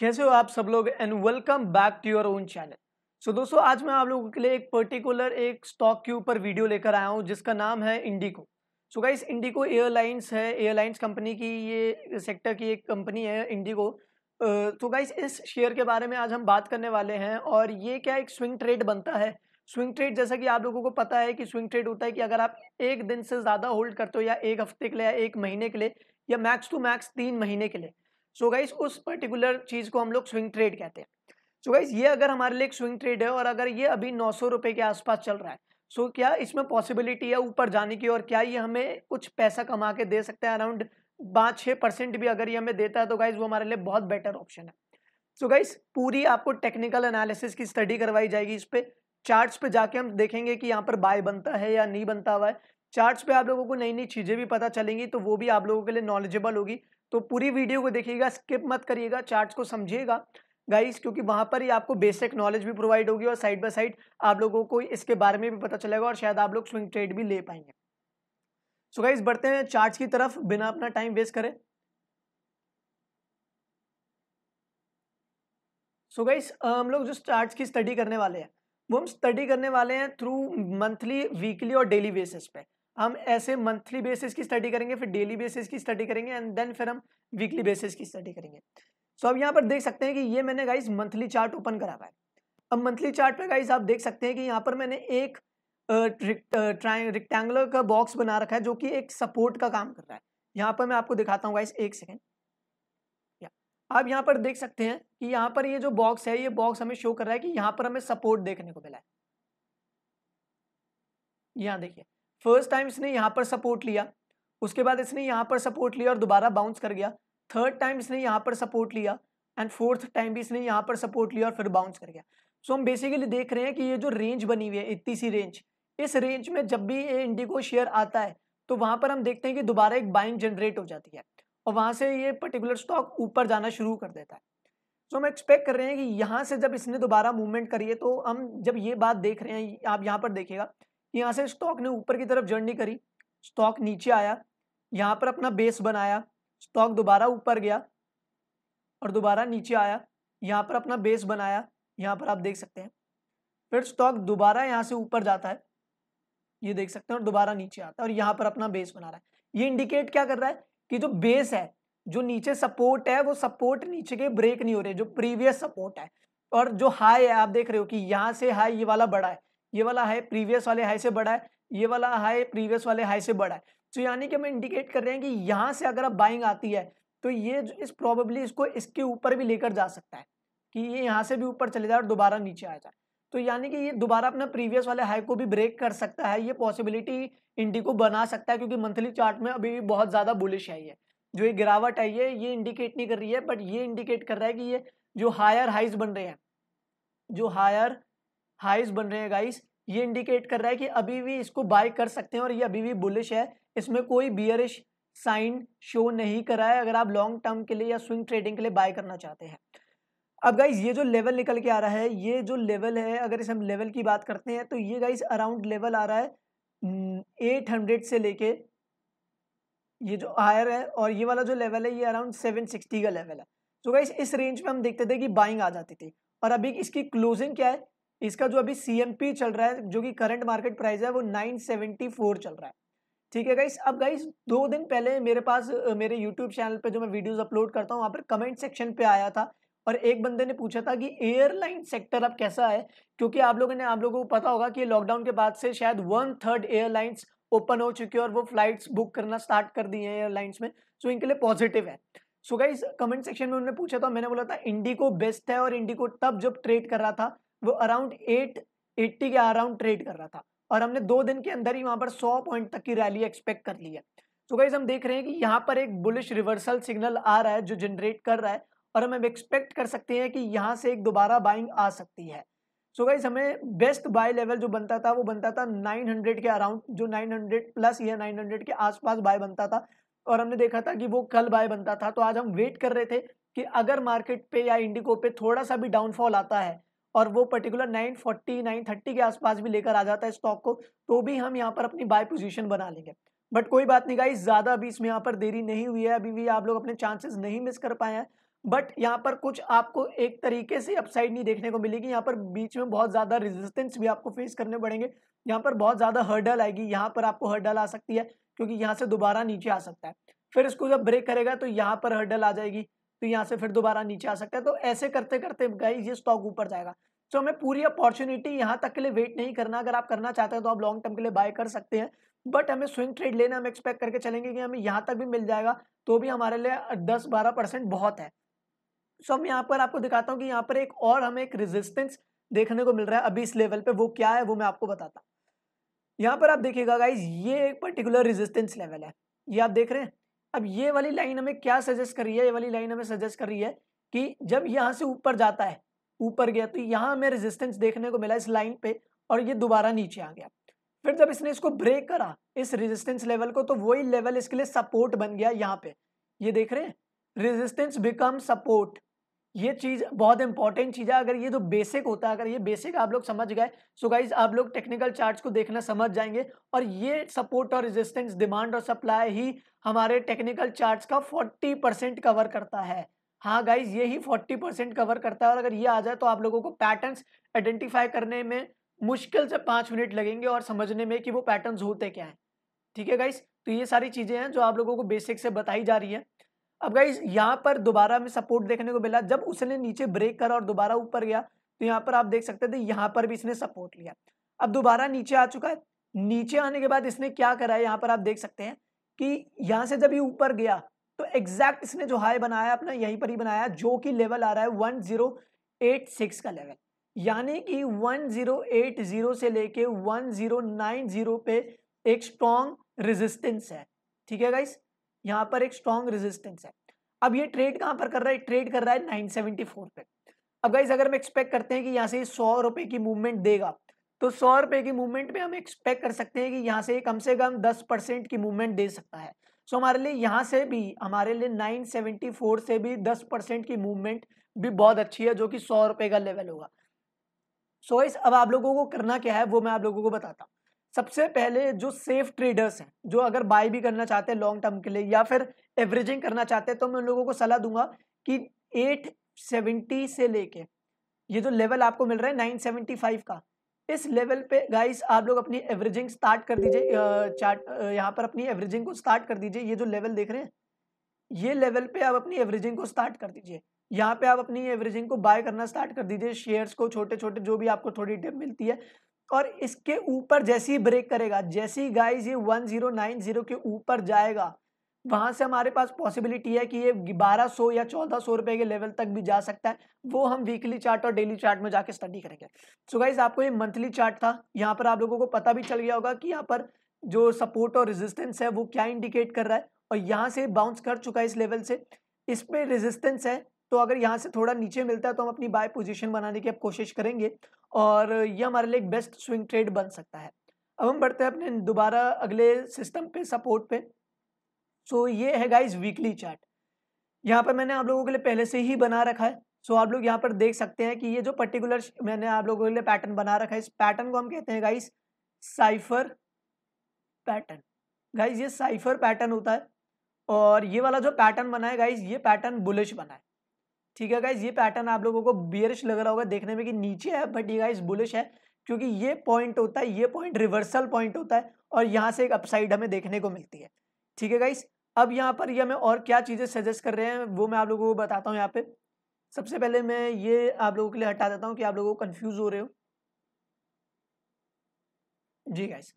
कैसे हो आप सब लोग and welcome back to your own channel so दोस्तों आज मैं आप लोगों के लिए एक पर्टिकुलर एक स्टॉक के ऊपर वीडियो लेकर आया हूँ जिसका नाम है IndiGo so guys IndiGo airlines है एयरलाइंस कंपनी की ये सेक्टर की एक कंपनी है इंडिको uh, तो गाइस इस शेयर के बारे में आज हम बात करने वाले हैं और ये क्या एक स्विंग ट्रेड बनता है स्विंग ट्रेड जैसा कि आप लोगों को पता है कि स्विंग ट्रेड होता है कि अगर आप एक दिन से ज़्यादा होल्ड करते हो या एक हफ्ते के लिए या एक महीने के लिए या मैक्स टू मैक्स तीन महीने के लिए सो गाइज उस पर्टिकुलर चीज़ को हम लोग स्विंग ट्रेड कहते हैं सो गाइज ये अगर हमारे लिए एक स्विंग ट्रेड है और अगर ये अभी नौ सौ के आसपास चल रहा है सो so, क्या इसमें पॉसिबिलिटी है ऊपर जाने की और क्या ये हमें कुछ पैसा कमा के दे सकता है अराउंड पाँच छः परसेंट भी अगर ये हमें देता है तो गाइज वो हमारे लिए बहुत बेटर ऑप्शन है सो so, गाइज पूरी आपको टेक्निकल एनालिसिस की स्टडी करवाई जाएगी इस पर चार्ट्स पे जाके हम देखेंगे कि यहाँ पर बाय बनता है या नहीं बनता हुआ है चार्ट्स पे आप लोगों को नई नई चीज़ें भी पता चलेंगी तो वो भी आप लोगों के लिए नॉलेजेबल होगी तो पूरी वीडियो को देखिएगा स्किप मत करिएगा चार्ट को समझिएगा गाइस क्योंकि वहाँ पर ही आपको बेसिक नॉलेज भी प्रोवाइड होगी और साइड बाय साइड आप लोगों को इसके बारे में भी पता चलेगा और शायद आप लोग स्विंग ट्रेड भी ले पाएंगे सो गाइस बढ़ते हैं चार्ट्स की तरफ बिना अपना टाइम वेस्ट करें सो गाइस हम लोग जो चार्ट्स की स्टडी करने वाले हैं वो हम स्टडी करने वाले हैं थ्रू मंथली वीकली और डेली बेसिस पे हम ऐसे मंथली बेसिस की स्टडी करेंगे फिर डेली बेसिस की स्टडी करेंगे एंड देन फिर हम वीकली बेसिस की स्टडी करेंगे सो so, अब यहाँ पर देख सकते हैं कि ये मैंने गाइस मंथली चार्ट ओपन करा हुआ है अब मंथली चार्ट पे गाइस आप देख सकते हैं कि यहाँ पर मैंने एक रिक्टेंगुलर का बॉक्स बना रखा है जो कि एक सपोर्ट का काम कर रहा है यहाँ पर मैं आपको दिखाता हूँ गाइस एक सेकेंड आप यहाँ पर देख सकते हैं कि यहाँ पर ये जो बॉक्स है ये बॉक्स हमें शो कर रहा है कि यहाँ पर हमें सपोर्ट देखने को मिला है यहाँ देखिए फर्स्ट टाइम इसने यहाँ पर सपोर्ट लिया उसके बाद इसने यहाँ पर सपोर्ट लिया और दोबारा बाउंस कर गया थर्ड टाइम इसने यहाँ पर सपोर्ट लिया एंड फोर्थ टाइम भी इसने यहाँ पर सपोर्ट लिया और फिर बाउंस कर गया सो so, हम बेसिकली देख रहे हैं कि ये जो रेंज बनी हुई है इतनी सी रेंज इस रेंज में जब भी ये इंडिगो शेयर आता है तो वहाँ पर हम देखते हैं कि दोबारा एक बाइंग जनरेट हो जाती है और वहाँ से ये पर्टिकुलर स्टॉक ऊपर जाना शुरू कर देता है सो so, हम एक्सपेक्ट कर रहे हैं कि यहाँ से जब इसने दोबारा मूवमेंट करी है तो हम जब ये बात देख रहे हैं आप यहाँ पर देखिएगा यहाँ से स्टॉक ने ऊपर की तरफ जर्नी करी स्टॉक नीचे आया यहाँ पर अपना बेस बनाया स्टॉक दोबारा ऊपर गया और दोबारा नीचे आया यहाँ पर अपना बेस बनाया यहाँ पर आप देख सकते हैं फिर स्टॉक दोबारा यहाँ से ऊपर जाता है ये देख सकते हैं और दोबारा नीचे आता है और यहाँ पर अपना बेस बना रहा है ये इंडिकेट क्या कर रहा है कि जो बेस है जो नीचे सपोर्ट है वो सपोर्ट नीचे के ब्रेक नहीं हो रहे जो प्रीवियस सपोर्ट है और जो हाई है आप देख रहे हो कि यहाँ से हाई ये वाला बड़ा है ये वाला हाई प्रीवियस वाले हाई से बड़ा है ये वाला हाई प्रीवियस वाले हाई से बड़ा है तो यानी कि हम इंडिकेट कर रहे हैं कि यहाँ से अगर अब बाइंग आती है तो ये इस प्रॉबेबली इसको इसके ऊपर भी लेकर जा सकता है कि ये यहाँ से भी ऊपर चले जाए और दोबारा नीचे आ जाए तो यानी कि ये दोबारा अपना प्रीवियस वाले हाई को भी ब्रेक कर सकता है ये पॉसिबिलिटी इंडिको बना सकता है क्योंकि मंथली चार्ट में अभी भी बहुत ज़्यादा बुलिश है ये जो ये गिरावट है ये ये इंडिकेट नहीं कर रही है बट ये इंडिकेट कर रहा है कि ये जो हायर हाइज बन रहे हैं जो हायर हाइज बन रहे हैं गाइस ये इंडिकेट कर रहा है कि अभी भी इसको बाय कर सकते हैं और ये अभी भी बुलिश है इसमें कोई बियरिश साइन शो नहीं कर रहा है अगर आप लॉन्ग टर्म के लिए या स्विंग ट्रेडिंग के लिए बाय करना चाहते हैं अब गाइज ये जो लेवल निकल के आ रहा है ये जो लेवल है अगर इस हम लेवल की बात करते हैं तो ये गाइज अराउंड लेवल आ रहा है एट हंड्रेड से लेके ये जो हायर है और ये वाला जो लेवल है ये अराउंड सेवन सिक्सटी का लेवल है तो गाइज इस रेंज में हम देखते थे कि बाइंग आ जाती थी और अभी इसकी क्लोजिंग क्या है इसका जो अभी सी चल रहा है जो कि करंट मार्केट प्राइस है वो 974 चल रहा है ठीक है गाइस अब गाइस दो दिन पहले मेरे पास मेरे यूट्यूब चैनल पे जो मैं वीडियोस अपलोड करता हूँ वहाँ पर कमेंट सेक्शन पे आया था और एक बंदे ने पूछा था कि एयरलाइन सेक्टर अब कैसा है क्योंकि आप लोगों ने आप लोगों को पता होगा कि लॉकडाउन के बाद से शायद वन थर्ड एयरलाइंस ओपन हो चुकी है और वो फ्लाइट्स बुक करना स्टार्ट कर दी है एयरलाइंस में सो इनके लिए पॉजिटिव है सो गाइज कमेंट सेक्शन में उन्होंने पूछा था मैंने बोला था इंडिको बेस्ट है और इंडिको तब जब ट्रेड कर रहा था वो अराउंड एट एट्टी के अराउंड ट्रेड कर रहा था और हमने दो दिन के अंदर ही वहाँ पर सौ पॉइंट तक की रैली एक्सपेक्ट कर ली है तो गाइज हम देख रहे हैं कि यहाँ पर एक बुलिश रिवर्सल सिग्नल आ रहा है जो जनरेट कर रहा है और हम एक्सपेक्ट कर सकते हैं कि यहाँ से एक दोबारा बाइंग आ सकती है सो so गाइज हमें बेस्ट बाय लेवल जो बनता था वो बनता था 900 के अराउंड जो 900 प्लस या 900 के आसपास बाय बनता था और हमने देखा था कि वो कल बाय बनता था तो आज हम वेट कर रहे थे कि अगर मार्केट पे या इंडिको पे थोड़ा सा भी डाउनफॉल आता है और वो पर्टिकुलर 940 930 के आसपास भी लेकर आ जाता है स्टॉक को तो भी हम यहाँ पर अपनी बाय पोजीशन बना लेंगे बट कोई बात नहीं गाई ज़्यादा अभी इसमें यहाँ पर देरी नहीं हुई है अभी भी आप लोग अपने चांसेस नहीं मिस कर पाए हैं बट यहाँ पर कुछ आपको एक तरीके से अपसाइड नहीं देखने को मिलेगी यहाँ पर बीच में बहुत ज़्यादा रेजिस्टेंस भी आपको फेस करने पड़ेंगे यहाँ पर बहुत ज़्यादा हर्डल आएगी यहाँ पर आपको हर्डल आ सकती है क्योंकि यहाँ से दोबारा नीचे आ सकता है फिर इसको जब ब्रेक करेगा तो यहाँ पर हर्डल आ जाएगी तो यहाँ से फिर दोबारा नीचे आ सकता है तो ऐसे करते करते गाइज ये स्टॉक ऊपर जाएगा सो हमें पूरी अपॉर्चुनिटी यहाँ तक के लिए वेट नहीं करना अगर आप करना चाहते हैं तो आप लॉन्ग टर्म के लिए बाय कर सकते हैं बट हमें स्विंग ट्रेड लेना हम एक्सपेक्ट करके चलेंगे कि हमें यहाँ तक भी मिल जाएगा तो भी हमारे लिए दस बारह परसेंट बहुत है सो so, यहाँ पर आपको दिखाता हूँ कि यहाँ पर एक और हमें एक रेजिस्टेंस देखने को मिल रहा है अभी इस लेवल पे वो क्या है वो मैं आपको बताता हूँ यहाँ पर आप देखिएगा गाइज ये एक पर्टिकुलर रेजिस्टेंस लेवल है ये आप देख रहे हैं अब ये वाली लाइन हमें क्या सजेस्ट कर रही है ये वाली लाइन हमें सजेस्ट कर रही है कि जब यहाँ से ऊपर जाता है ऊपर गया तो यहाँ हमें रेजिस्टेंस देखने को मिला इस लाइन पे और ये दोबारा नीचे आ गया फिर जब इसने इसको ब्रेक करा इस रेजिस्टेंस लेवल को तो वही लेवल इसके लिए सपोर्ट बन गया यहाँ पे ये देख रहे हैं रेजिस्टेंस बिकम सपोर्ट ये चीज़ बहुत इंपॉर्टेंट चीज़ है अगर ये जो तो बेसिक होता है अगर ये बेसिक आप लोग समझ गए सो गाइज आप लोग टेक्निकल चार्ट्स को देखना समझ जाएंगे और ये सपोर्ट और रेजिस्टेंस डिमांड और सप्लाई ही हमारे टेक्निकल चार्ट्स का फोर्टी परसेंट कवर करता है हाँ गाइज ये ही फोर्टी परसेंट कवर करता है और अगर ये आ जाए तो आप लोगों को पैटर्न आइडेंटिफाई करने में मुश्किल से पाँच मिनट लगेंगे और समझने में कि वो पैटर्न होते क्या हैं ठीक है गाइज तो ये सारी चीज़ें हैं जो आप लोगों को बेसिक से बताई जा रही है अब गाइज यहाँ पर दोबारा हमें सपोर्ट देखने को मिला जब उसने नीचे ब्रेक करा और दोबारा ऊपर गया तो यहाँ पर आप देख सकते थे यहाँ पर भी इसने सपोर्ट लिया अब दोबारा नीचे आ चुका है नीचे आने के बाद इसने क्या करा है यहाँ पर आप देख सकते हैं कि यहाँ से जब ये ऊपर गया तो एग्जैक्ट इसने जो हाई बनाया अपना यहीं पर ही बनाया जो कि लेवल आ रहा है वन जीरो एट सिक्स का लेवल यानी कि वन जीरो एट जीरो से लेके वन जीरो नाइन जीरो पे एक स्ट्रॉन्ग रेजिस्टेंस है ठीक है गाइज यहाँ पर एक स्ट्रॉन्ग रेजिस्टेंस है अब ये ट्रेड कहाँ पर कर रहा है ट्रेड कर रहा है 974 पे अब गाइज अगर हम एक्सपेक्ट करते हैं कि यहाँ से सौ रुपए की मूवमेंट देगा तो सौ रुपए की मूवमेंट में हम एक्सपेक्ट कर सकते हैं कि यहाँ से कम से कम दस परसेंट की मूवमेंट दे सकता है सो so, हमारे लिए यहाँ से भी हमारे लिए 974 से भी 10 परसेंट की मूवमेंट भी बहुत अच्छी है जो कि सौ रुपये का लेवल होगा सो so, इस अब आप लोगों को करना क्या है वो मैं आप लोगों को बताता सबसे पहले जो सेफ ट्रेडर्स हैं जो अगर बाय भी करना चाहते हैं लॉन्ग टर्म के लिए या फिर एवरेजिंग करना चाहते हैं तो मैं उन लोगों को सलाह दूंगा कि 870 से लेके ये जो लेवल आपको मिल रहा है 975 का इस लेवल पे गाइस आप लोग अपनी एवरेजिंग स्टार्ट कर दीजिए चार्ट यहाँ पर अपनी एवरेजिंग को स्टार्ट कर दीजिए ये जो लेवल देख रहे हैं ये लेवल पे आप अपनी एवरेजिंग को स्टार्ट कर दीजिए यहाँ पे आप अपनी एवरेजिंग को बाय करना स्टार्ट कर दीजिए शेयर्स को छोटे छोटे जो भी आपको थोड़ी टिप मिलती है और इसके ऊपर जैसे ही ब्रेक करेगा जैसे ही गाइस ये 1090 के ऊपर जाएगा वहां से हमारे पास पॉसिबिलिटी है कि ये 1200 या 1400 रुपए के लेवल तक भी जा सकता है वो हम वीकली चार्ट और डेली चार्ट में जाके स्टडी करेंगे सो गाइज आपको ये मंथली चार्ट था यहाँ पर आप लोगों को पता भी चल गया होगा कि यहाँ पर जो सपोर्ट और रेजिस्टेंस है वो क्या इंडिकेट कर रहा है और यहाँ से बाउंस कर चुका है इस लेवल से इसमें रेजिस्टेंस है तो अगर यहाँ से थोड़ा नीचे मिलता है तो हम अपनी बाय पोजीशन बनाने की अब कोशिश करेंगे और ये हमारे लिए एक बेस्ट स्विंग ट्रेड बन सकता है अब हम बढ़ते हैं अपने दोबारा अगले सिस्टम पे सपोर्ट पे सो ये है गाइज वीकली चार्ट यहाँ पर मैंने आप लोगों के लिए पहले से ही बना रखा है सो आप लोग यहाँ पर देख सकते हैं कि ये जो पर्टिकुलर मैंने आप लोगों के लिए पैटर्न बना रखा है इस पैटर्न को हम कहते हैं गाइस साइफर पैटर्न गाइज ये साइफर पैटर्न होता है और ये वाला जो पैटर्न बना है गाइज ये पैटर्न बुलिश बना है ठीक है गाइज ये पैटर्न आप लोगों को बियरिश लग रहा होगा देखने में कि नीचे है बट ये गाइज बुलिश है क्योंकि ये पॉइंट होता है ये पॉइंट रिवर्सल पॉइंट होता है और यहाँ से एक अपसाइड हमें देखने को मिलती है ठीक है गाइज अब यहाँ पर ये हमें और क्या चीज़ें सजेस्ट कर रहे हैं वो मैं आप लोगों को बताता हूँ यहाँ पे सबसे पहले मैं ये आप लोगों के लिए हटा देता हूँ कि आप लोगों को कन्फ्यूज़ हो रहे हो जी गाइज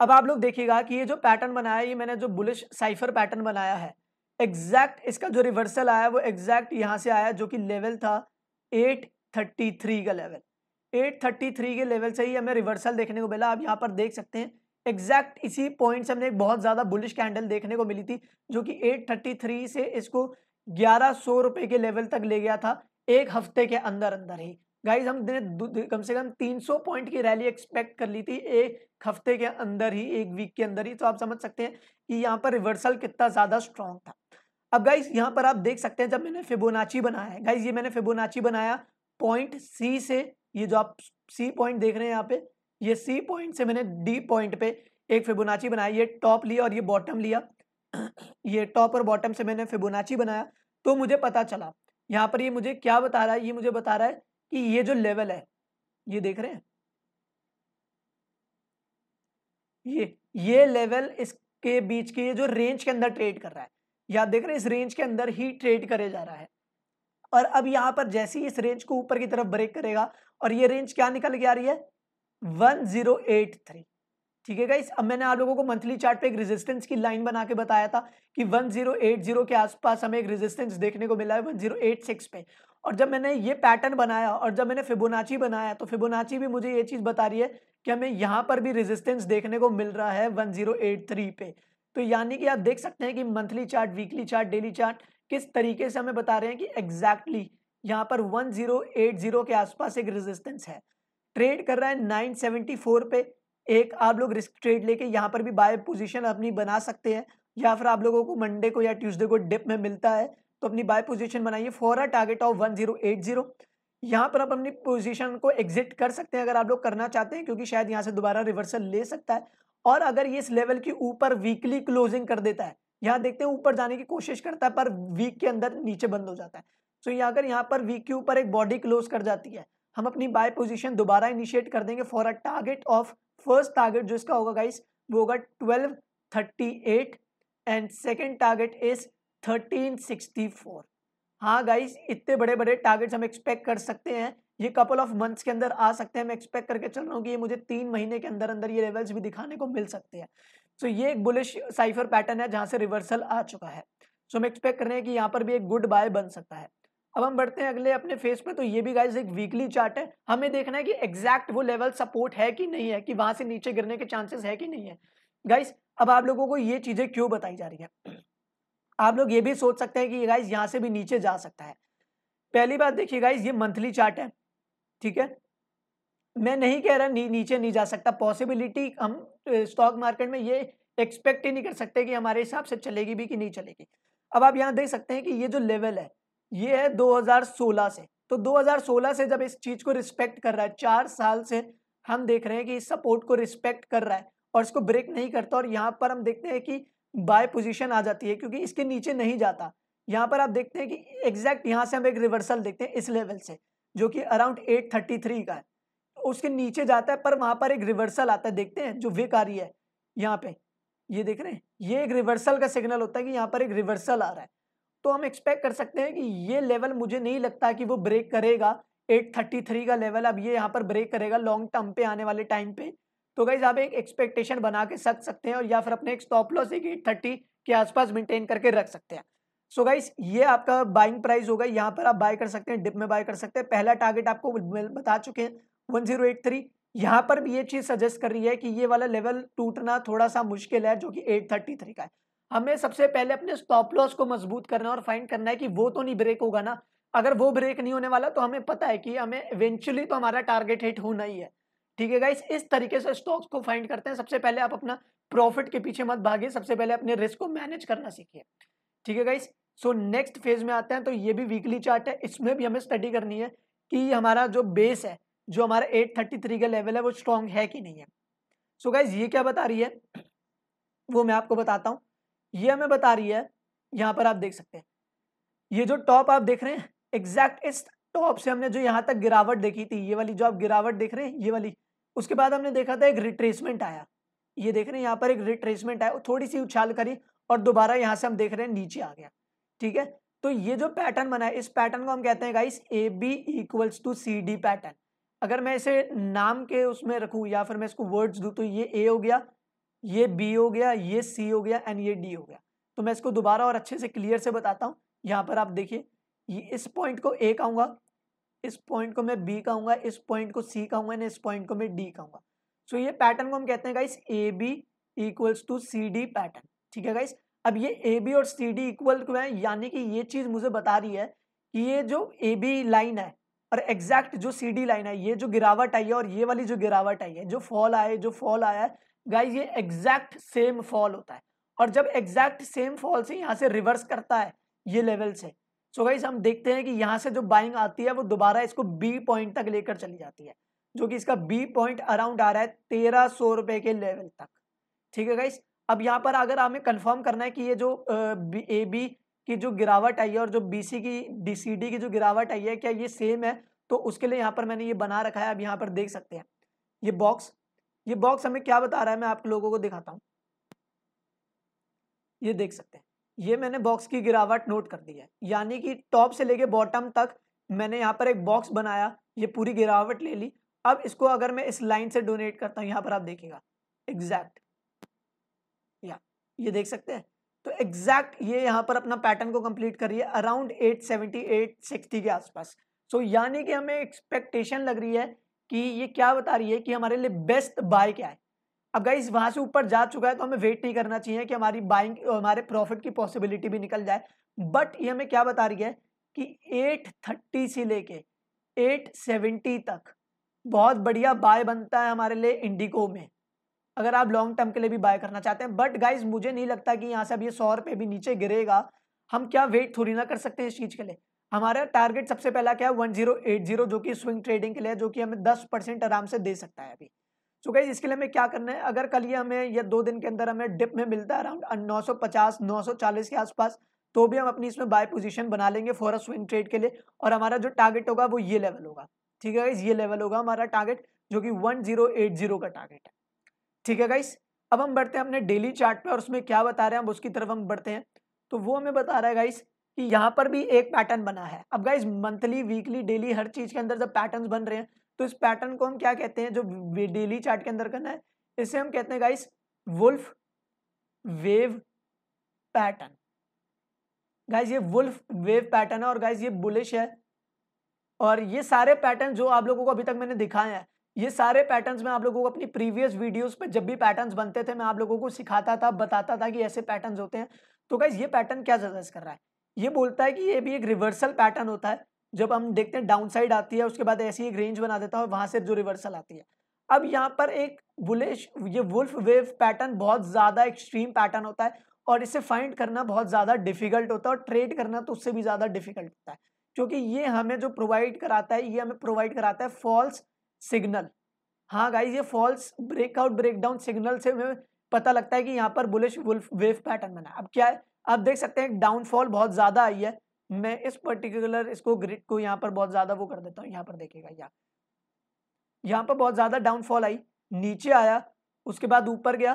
अब आप लोग देखिएगा कि ये जो पैटर्न बनाया है ये मैंने जो बुलिश साइफर पैटर्न बनाया है एग्जैक्ट इसका जो रिवर्सल आया वो एग्जैक्ट यहाँ से आया जो कि लेवल था 833 का लेवल 833 के लेवल से ही हमें रिवर्सल देखने को मिला आप यहाँ पर देख सकते हैं एग्जैक्ट इसी पॉइंट से हमने एक बहुत ज़्यादा बुलिश कैंडल देखने को मिली थी जो कि 833 से इसको ग्यारह सौ रुपये के लेवल तक ले गया था एक हफ्ते के अंदर अंदर ही गाइज हमने कम से कम 300 पॉइंट की रैली एक्सपेक्ट कर ली थी एक हफ्ते के अंदर ही एक वीक के अंदर ही तो आप समझ सकते हैं कि यहाँ पर रिवर्सल कितना ज़्यादा स्ट्रॉन्ग था अब गाइज यहाँ पर आप देख सकते हैं जब मैंने फिबोनाची बनाया है गाइज ये मैंने फिबोनाची बनाया पॉइंट सी से ये जो आप सी पॉइंट देख रहे हैं यहाँ पे ये सी पॉइंट से मैंने डी पॉइंट पे एक फिबोनाची बनाया ये टॉप लिया और ये बॉटम लिया ये टॉप और बॉटम से मैंने फिबोनाची बनाया तो मुझे पता चला यहाँ पर ये मुझे क्या बता रहा है ये मुझे बता रहा है कि ये जो लेवल है ये देख रहे हैं ये ये लेवल इसके बीच की ये जो रेंज के अंदर ट्रेड कर रहा है या देख रहे हैं इस रेंज के अंदर ही ट्रेड करे जा रहा है और अब यहां पर जैसे ही इस रेंज को ऊपर की तरफ ब्रेक करेगा और ये रेंज क्या निकल के आ रही है 1083 ठीक है गाइस अब मैंने आप लोगों को मंथली चार्ट पे एक रेजिस्टेंस की लाइन बना के बताया था कि 1080 के आसपास हमें एक रेजिस्टेंस देखने को मिला है 1086 पे और जब मैंने ये पैटर्न बनाया और जब मैंने फिबोनाची बनाया तो फिबोनाची भी मुझे ये चीज़ बता रही है कि हमें यहाँ पर भी रेजिस्टेंस देखने को मिल रहा है 1083 पे तो यानी कि आप देख सकते हैं कि monthly chart weekly chart daily chart किस तरीके से हमें बता रहे हैं कि एग्जैक्टली exactly यहाँ पर 1080 के आसपास एक रेजिस्टेंस है ट्रेड कर रहा है 974 पे एक आप लोग रिस्क ट्रेड लेके यहाँ पर भी बाय पोजीशन अपनी बना सकते हैं या फिर आप लोगों को मंडे को या ट्यूजडे को डिप में मिलता है तो अपनी बाय पोजिशन बनाइए for a target of one यहाँ पर आप अपनी पोजीशन को एग्जिट कर सकते हैं अगर आप लोग करना चाहते हैं क्योंकि शायद यहाँ से दोबारा रिवर्सल ले सकता है और अगर ये इस लेवल के ऊपर वीकली क्लोजिंग कर देता है यहाँ देखते हैं ऊपर जाने की कोशिश करता है पर वीक के अंदर नीचे बंद हो जाता है सो यहाँ अगर यहाँ पर वीक के ऊपर एक बॉडी क्लोज कर जाती है हम अपनी बाय पोजीशन दोबारा इनिशिएट कर देंगे for a target of first target जो इसका होगा गाइस वो होगा twelve thirty eight and second target is thirteen sixty four हाँ गाइस इतने बड़े बड़े टारगेट्स हम एक्सपेक्ट कर सकते हैं ये कपल ऑफ मंथ्स के अंदर आ सकते हैं मैं एक्सपेक्ट करके चल रहा हूँ कि ये मुझे तीन महीने के अंदर अंदर ये लेवल्स भी दिखाने को मिल सकते हैं सो so, ये एक बुलिश साइफर पैटर्न है जहाँ से रिवर्सल आ चुका है सो so, मैं एक्सपेक्ट कर रहे हैं कि यहाँ पर भी एक गुड बाय बन सकता है अब हम बढ़ते हैं अगले अपने फेस पे तो ये भी गाइज एक वीकली चार्ट है हमें देखना है कि एग्जैक्ट वो लेवल सपोर्ट है कि नहीं है कि वहाँ से नीचे गिरने के चांसेस है कि नहीं है गाइज अब आप लोगों को ये चीजें क्यों बताई जा रही है आप लोग ये भी सोच सकते हैं कि ये गाइज यहाँ से भी नीचे जा सकता है पहली बात देखिए गाइज ये मंथली चार्ट है ठीक है मैं नहीं कह रहा नी, नीचे नहीं जा सकता पॉसिबिलिटी हम स्टॉक मार्केट में ये एक्सपेक्ट ही नहीं कर सकते कि हमारे हिसाब से चलेगी भी कि नहीं चलेगी अब आप यहाँ देख सकते हैं कि ये जो लेवल है ये है 2016 से तो 2016 से जब इस चीज़ को रिस्पेक्ट कर रहा है चार साल से हम देख रहे हैं कि इस सपोर्ट को रिस्पेक्ट कर रहा है और इसको ब्रेक नहीं करता और यहाँ पर हम देखते हैं कि बाय पोजीशन आ जाती है क्योंकि इसके नीचे नहीं जाता यहाँ पर आप देखते हैं कि एग्जैक्ट यहाँ से हम एक रिवर्सल देखते हैं इस लेवल से जो कि अराउंड 833 का है उसके नीचे जाता है पर वहां पर एक रिवर्सल आता है देखते हैं जो विक आ रही है यहाँ पे ये देख रहे हैं ये एक रिवर्सल का सिग्नल होता है कि यहाँ पर एक रिवर्सल आ रहा है तो हम एक्सपेक्ट कर सकते हैं कि ये लेवल मुझे नहीं लगता कि वो ब्रेक करेगा 833 का लेवल अब ये यहाँ पर ब्रेक करेगा लॉन्ग टर्म पे आने वाले टाइम पे तो गाइज आप एक एक्सपेक्टेशन बना के सक सकते हैं और या फिर अपने एक स्टॉप लॉस एक एट थर्टी के आसपास मेंटेन करके रख सकते हैं सो so गाइस ये आपका बाइंग प्राइस होगा यहाँ पर आप बाय कर सकते हैं डिप में बाय कर सकते हैं पहला टारगेट आपको बता चुके हैं वन जीरो एट थ्री यहाँ पर भी ये चीज़ सजेस्ट कर रही है कि ये वाला लेवल टूटना थोड़ा सा मुश्किल है जो कि एट थर्टी थ्री का है हमें सबसे पहले अपने स्टॉप लॉस को मजबूत करना और फाइंड करना है कि वो तो नहीं ब्रेक होगा ना अगर वो ब्रेक नहीं होने वाला तो हमें पता है कि हमें इवेंचुअली तो हमारा टारगेट हिट होना ही है ठीक है गाइस इस तरीके से स्टॉक्स को फाइंड करते हैं सबसे पहले आप अपना प्रॉफिट के पीछे मत भागे सबसे पहले अपने रिस्क को मैनेज करना सीखिए ठीक है गाइस सो नेक्स्ट फेज में आते हैं तो ये भी वीकली चार्ट है इसमें भी हमें स्टडी करनी है कि हमारा जो बेस है जो हमारा 833 का लेवल है वो स्ट्रांग है कि नहीं है सो so गाइज ये क्या बता रही है वो मैं आपको बताता हूँ ये हमें बता रही है यहाँ पर आप देख सकते हैं ये जो टॉप आप देख रहे हैं एग्जैक्ट इस टॉप से हमने जो यहाँ तक गिरावट देखी थी ये वाली जो आप गिरावट देख रहे हैं ये वाली उसके बाद हमने देखा था एक रिट्रेसमेंट आया ये देख रहे हैं यहाँ पर एक रिट्रेसमेंट आया थोड़ी सी उछाल करी और दोबारा यहाँ से हम देख रहे हैं नीचे आ गया ठीक है तो ये जो पैटर्न बना है इस पैटर्न को हम कहते हैं guys A B equals to C D pattern अगर मैं इसे नाम के उसमें रखू या फिर मैं इसको वर्ड्स दू तो ये ए हो गया ये बी हो गया ये सी हो गया एंड ये डी हो गया तो मैं इसको दोबारा और अच्छे से क्लियर से बताता हूँ यहाँ पर आप देखिए इस पॉइंट को ए कहूँगा इस पॉइंट को मैं बी कहूँगा इस पॉइंट को सी कहूँगा एंड इस पॉइंट को मैं डी कहूँगा सो so, ये पैटर्न को हम कहते हैं guys A B equals to C D pattern ठीक है गाइस अब ये ए बी और सी डी इक्वल क्यों है यानी कि ये चीज़ मुझे बता रही है कि ये जो ए बी लाइन है और एग्जैक्ट जो सी डी लाइन है ये जो गिरावट आई है और ये वाली जो गिरावट आई है जो फॉल आए जो फॉल आया है गाइज ये एग्जैक्ट सेम फॉल होता है और जब एग्जैक्ट सेम फॉल से यहाँ से रिवर्स करता है ये लेवल से सो तो गाइज हम देखते हैं कि यहाँ से जो बाइंग आती है वो दोबारा इसको बी पॉइंट तक लेकर चली जाती है जो कि इसका बी पॉइंट अराउंड आ रहा है तेरह सौ रुपए के लेवल तक ठीक है गाइज अब यहाँ पर अगर हमें कंफर्म करना है कि ये जो ए बी की जो गिरावट आई है और जो बी सी की डी सी डी की जो गिरावट आई है क्या ये सेम है तो उसके लिए यहाँ पर मैंने ये बना रखा है अब यहाँ पर देख सकते हैं ये बॉक्स ये बॉक्स हमें क्या बता रहा है मैं आप लोगों को दिखाता हूँ ये देख सकते हैं ये मैंने बॉक्स की गिरावट नोट कर दी है यानी कि टॉप से लेके बॉटम तक मैंने यहाँ पर एक बॉक्स बनाया ये पूरी गिरावट ले ली अब इसको अगर मैं इस लाइन से डोनेट करता हूँ यहाँ पर आप देखिएगा एग्जैक्ट ये देख सकते हैं तो एग्जैक्ट ये यहाँ पर अपना पैटर्न को कंप्लीट है अराउंड एट सिक्सटी के आसपास सो so, यानी कि हमें एक्सपेक्टेशन लग रही है कि ये क्या बता रही है कि हमारे लिए बेस्ट बाय क्या है अब इस वहाँ से ऊपर जा चुका है तो हमें वेट नहीं करना चाहिए कि हमारी बाइंग हमारे प्रॉफिट की पॉसिबिलिटी भी निकल जाए बट ये हमें क्या बता रही है कि एट से लेके कर तक बहुत बढ़िया बाय बनता है हमारे लिए इंडिको में अगर आप लॉन्ग टर्म के लिए भी बाय करना चाहते हैं बट गाइज मुझे नहीं लगता कि यहाँ से अब ये सौ रुपये भी नीचे गिरेगा हम क्या वेट थोड़ी ना कर सकते हैं इस चीज़ के लिए हमारा टारगेट सबसे पहला क्या है वन जीरो एट जीरो जो कि स्विंग ट्रेडिंग के लिए जो कि हमें दस परसेंट आराम से दे सकता है अभी तो गाइज इसके लिए हमें क्या करना है अगर कल ये हमें या दो दिन के अंदर हमें डिप में मिलता है अराउंड नौ सौ के आसपास तो भी हम अपनी इसमें बाय पोजीशन बना लेंगे फॉर अ स्विंग ट्रेड के लिए और हमारा जो टारगेट होगा वो ये लेवल होगा ठीक है गाइज ये लेवल होगा हमारा टारगेट जो कि 1080 का टारगेट है ठीक है गाइस अब हम बढ़ते हैं अपने डेली चार्ट पे और उसमें क्या बता रहे हैं हम उसकी तरफ हम बढ़ते हैं तो वो हमें बता रहा है गाइस कि यहाँ पर भी एक पैटर्न बना है अब गाइस मंथली वीकली डेली हर चीज़ के अंदर जब पैटर्न बन रहे हैं तो इस पैटर्न को हम क्या कहते हैं जो डेली चार्ट के अंदर करना है इसे हम कहते हैं guys Wolfe wave pattern guys ये वुल्फ वेव पैटर्न है और गाइज ये बुलिश है और ये सारे पैटर्न जो आप लोगों को अभी तक मैंने दिखाए हैं ये सारे पैटर्न्स मैं आप लोगों को अपनी प्रीवियस वीडियोस पे जब भी पैटर्न्स बनते थे मैं आप लोगों को सिखाता था बताता था कि ऐसे पैटर्न्स होते हैं तो गाइज ये पैटर्न क्या सजेस्ट कर रहा है ये बोलता है कि ये भी एक रिवर्सल पैटर्न होता है जब हम देखते हैं डाउन साइड आती है उसके बाद ऐसी एक रेंज बना देता है और वहाँ से जो रिवर्सल आती है अब यहाँ पर एक बुलेश ये वुल्फ वेव पैटर्न बहुत ज़्यादा एक्सट्रीम पैटर्न होता है और इसे फाइंड करना बहुत ज़्यादा डिफिकल्ट होता है और ट्रेड करना तो उससे भी ज़्यादा डिफिकल्ट होता है क्योंकि ये हमें जो प्रोवाइड कराता है ये हमें प्रोवाइड कराता है फॉल्स सिग्नल हाँ गाइज ये फॉल्स ब्रेकआउट ब्रेकडाउन सिग्नल से हमें पता लगता है कि यहाँ पर बुलिश वेव पैटर्न बना अब क्या है अब देख सकते हैं डाउनफॉल बहुत ज़्यादा आई है मैं इस पर्टिकुलर इसको ग्रिड को यहाँ पर बहुत ज़्यादा वो कर देता हूँ यहाँ पर देखेगा यहाँ यहाँ पर बहुत ज़्यादा डाउनफॉल आई नीचे आया उसके बाद ऊपर गया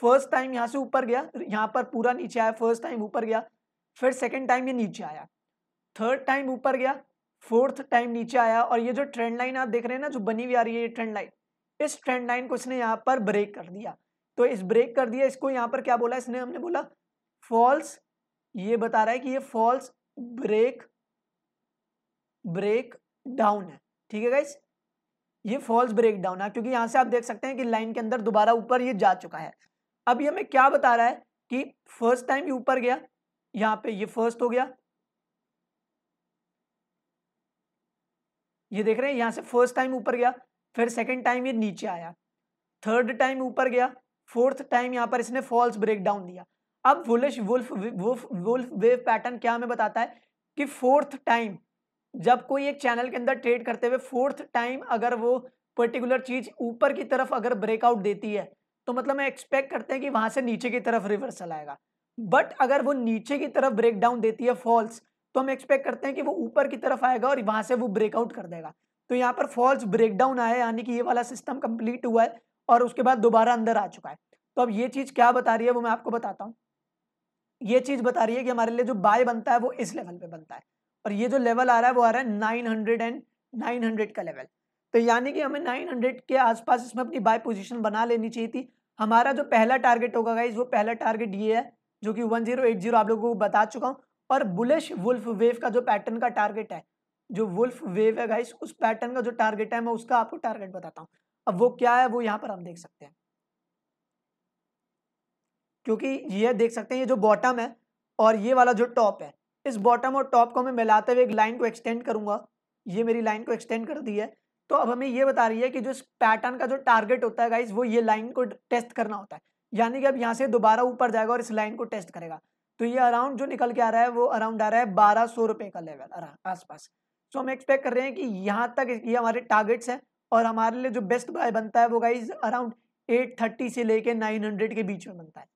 फर्स्ट टाइम यहाँ से ऊपर गया यहाँ पर पूरा नीचे आया फर्स्ट टाइम ऊपर गया फिर सेकेंड टाइम ये नीचे आया थर्ड टाइम ऊपर गया फोर्थ टाइम नीचे आया और ये जो ट्रेंड लाइन आप देख रहे हैं ना जो बनी हुई आ रही है ये ट्रेंड लाइन इस ट्रेंड लाइन को इसने यहाँ पर ब्रेक कर दिया तो इस ब्रेक कर दिया इसको यहाँ पर क्या बोला इसने हमने बोला फॉल्स ये बता रहा है कि ये फॉल्स ब्रेक ब्रेक डाउन है ठीक है गाइस ये फॉल्स ब्रेक डाउन है क्योंकि यहाँ से आप देख सकते हैं कि लाइन के अंदर दोबारा ऊपर ये जा चुका है अब ये हमें क्या बता रहा है कि फर्स्ट टाइम ये ऊपर गया यहाँ पे ये फर्स्ट हो गया ये देख रहे हैं यहाँ से फर्स्ट टाइम ऊपर गया फिर सेकेंड टाइम ये नीचे आया थर्ड टाइम ऊपर गया फोर्थ टाइम यहाँ पर इसने फॉल्स ब्रेक डाउन दिया अब bullish Wolfe Wolfe Wolfe wave pattern क्या हमें बताता है कि फोर्थ टाइम जब कोई एक चैनल के अंदर ट्रेड करते हुए फोर्थ टाइम अगर वो पर्टिकुलर चीज ऊपर की तरफ अगर ब्रेकआउट देती है तो मतलब मैं एक्सपेक्ट करते हैं कि वहां से नीचे की तरफ रिवर्सल आएगा बट अगर वो नीचे की तरफ ब्रेकडाउन देती है फॉल्स तो हम एक्सपेक्ट करते हैं कि वो ऊपर की तरफ आएगा और वहां से वो ब्रेकआउट कर देगा तो यहाँ पर फॉल्स ब्रेकडाउन आया यानी कि ये वाला सिस्टम कंप्लीट हुआ है और उसके बाद दोबारा अंदर आ चुका है तो अब ये चीज़ क्या बता रही है वो मैं आपको बताता हूँ ये चीज़ बता रही है कि हमारे लिए जो बाय बनता है वो इस लेवल पे बनता है और ये जो लेवल आ रहा है वो आ रहा है nine hundred and nine hundred का लेवल तो यानी कि हमें नाइन हंड्रेड के आसपास इसमें अपनी बाय पोजिशन बना लेनी चाहिए थी हमारा जो पहला टारगेट होगा गाइज वो पहला टारगेट ये है जो कि वन आप लोगों को बता चुका हूँ और बुलिश वुल्फ वेव का जो पैटर्न का टारगेट है जो वुल्फ वेव है गाइस उस पैटर्न का जो टारगेट है मैं उसका आपको टारगेट बताता हूँ अब वो क्या है वो यहाँ पर हम देख सकते हैं क्योंकि ये देख सकते हैं ये जो बॉटम है और ये वाला जो टॉप है इस बॉटम और टॉप को मैं मिलाते हुए एक लाइन को एक्सटेंड करूंगा ये मेरी लाइन को एक्सटेंड कर दी है तो अब हमें ये बता रही है कि जो इस पैटर्न का जो टारगेट होता है गाइज वो ये लाइन को टेस्ट करना होता है यानी कि अब यहाँ से दोबारा ऊपर जाएगा और इस लाइन को टेस्ट करेगा तो ये अराउंड जो निकल के आ रहा है वो अराउंड आ रहा है बारह सौ रुपए का लेवल आसपास सो हम एक्सपेक्ट कर रहे हैं कि यहाँ तक ये हमारे टारगेट्स हैं और हमारे लिए जो बेस्ट बाय बनता है वो गाइज अराउंड एट थर्टी से लेके नाइन हंड्रेड के बीच में बनता है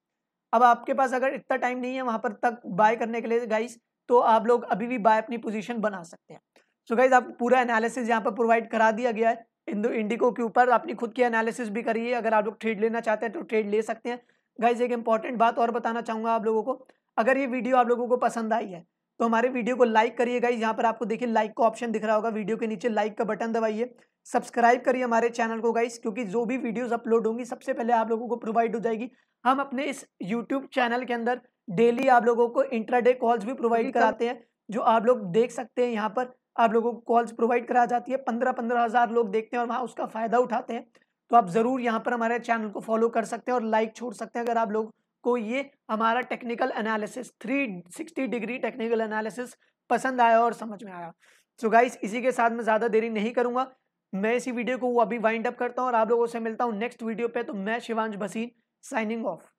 अब आपके पास अगर इतना टाइम नहीं है वहाँ पर तक बाय करने के लिए गाइज तो आप लोग अभी भी बाय अपनी पोजिशन बना सकते हैं सो गाइज आपको पूरा एनालिसिस यहाँ पर प्रोवाइड करा दिया गया है इंदो इंडिको के ऊपर अपनी खुद की एनालिसिस भी करिए अगर आप लोग ट्रेड लेना चाहते हैं तो ट्रेड ले सकते हैं गाइज एक इंपॉर्टेंट बात और बताना चाहूँगा आप लोगों को अगर ये वीडियो आप लोगों को पसंद आई है तो हमारे वीडियो को लाइक करिएगा यहाँ पर आपको देखिए लाइक का ऑप्शन दिख रहा होगा वीडियो के नीचे लाइक का बटन दबाइए सब्सक्राइब करिए हमारे चैनल को गाइस क्योंकि जो भी वीडियोस अपलोड होंगी सबसे पहले आप लोगों को प्रोवाइड हो जाएगी हम अपने इस यूट्यूब चैनल के अंदर डेली आप लोगों को इंट्राडे कॉल्स भी प्रोवाइड कराते हैं जो आप लोग देख सकते हैं यहाँ पर आप लोगों को कॉल्स प्रोवाइड करा जाती है पंद्रह पंद्रह हज़ार लोग देखते हैं और वहाँ उसका फ़ायदा उठाते हैं तो आप ज़रूर यहाँ पर हमारे चैनल को फॉलो कर सकते हैं और लाइक छोड़ सकते हैं अगर आप लोग को ये हमारा technical analysis 360 degree technical analysis पसंद आया और समझ में आया सो so गाइस इसी के साथ मैं ज़्यादा देरी नहीं करूँगा मैं इसी वीडियो को अभी वाइंड अप करता हूँ और आप लोगों से मिलता हूँ नेक्स्ट वीडियो पे तो मैं शिवांश भसीन साइनिंग ऑफ